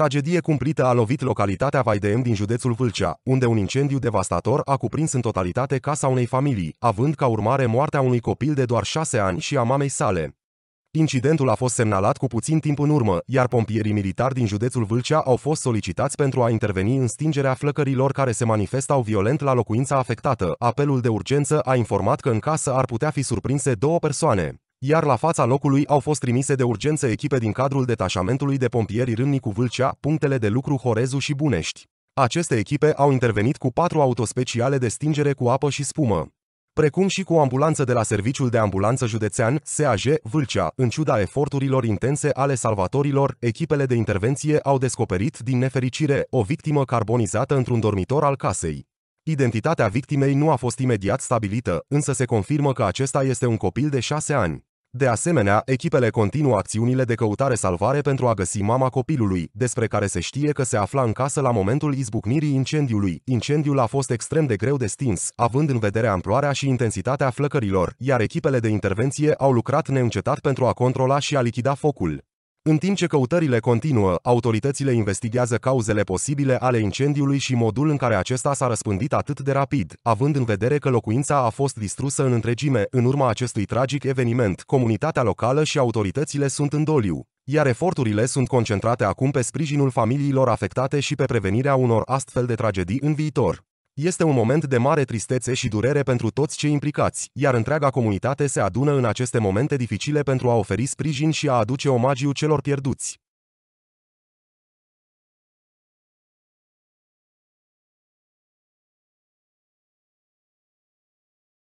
Tragedie cumplită a lovit localitatea Vaideem din județul Vâlcea, unde un incendiu devastator a cuprins în totalitate casa unei familii, având ca urmare moartea unui copil de doar șase ani și a mamei sale. Incidentul a fost semnalat cu puțin timp în urmă, iar pompierii militari din județul Vâlcea au fost solicitați pentru a interveni în stingerea flăcărilor care se manifestau violent la locuința afectată. Apelul de urgență a informat că în casă ar putea fi surprinse două persoane iar la fața locului au fost trimise de urgență echipe din cadrul detașamentului de pompieri Râmnicu Vâlcea, punctele de lucru Horezu și Bunești. Aceste echipe au intervenit cu patru autospeciale de stingere cu apă și spumă, precum și cu o ambulanță de la Serviciul de Ambulanță Județean, SAJ, Vâlcea. În ciuda eforturilor intense ale salvatorilor, echipele de intervenție au descoperit, din nefericire, o victimă carbonizată într-un dormitor al casei. Identitatea victimei nu a fost imediat stabilită, însă se confirmă că acesta este un copil de șase ani. De asemenea, echipele continuă acțiunile de căutare-salvare pentru a găsi mama copilului, despre care se știe că se afla în casă la momentul izbucnirii incendiului. Incendiul a fost extrem de greu de stins, având în vedere amploarea și intensitatea flăcărilor, iar echipele de intervenție au lucrat neîncetat pentru a controla și a lichida focul. În timp ce căutările continuă, autoritățile investigează cauzele posibile ale incendiului și modul în care acesta s-a răspândit atât de rapid, având în vedere că locuința a fost distrusă în întregime în urma acestui tragic eveniment. Comunitatea locală și autoritățile sunt în doliu, iar eforturile sunt concentrate acum pe sprijinul familiilor afectate și pe prevenirea unor astfel de tragedii în viitor. Este un moment de mare tristețe și durere pentru toți cei implicați, iar întreaga comunitate se adună în aceste momente dificile pentru a oferi sprijin și a aduce omagiu celor pierduți.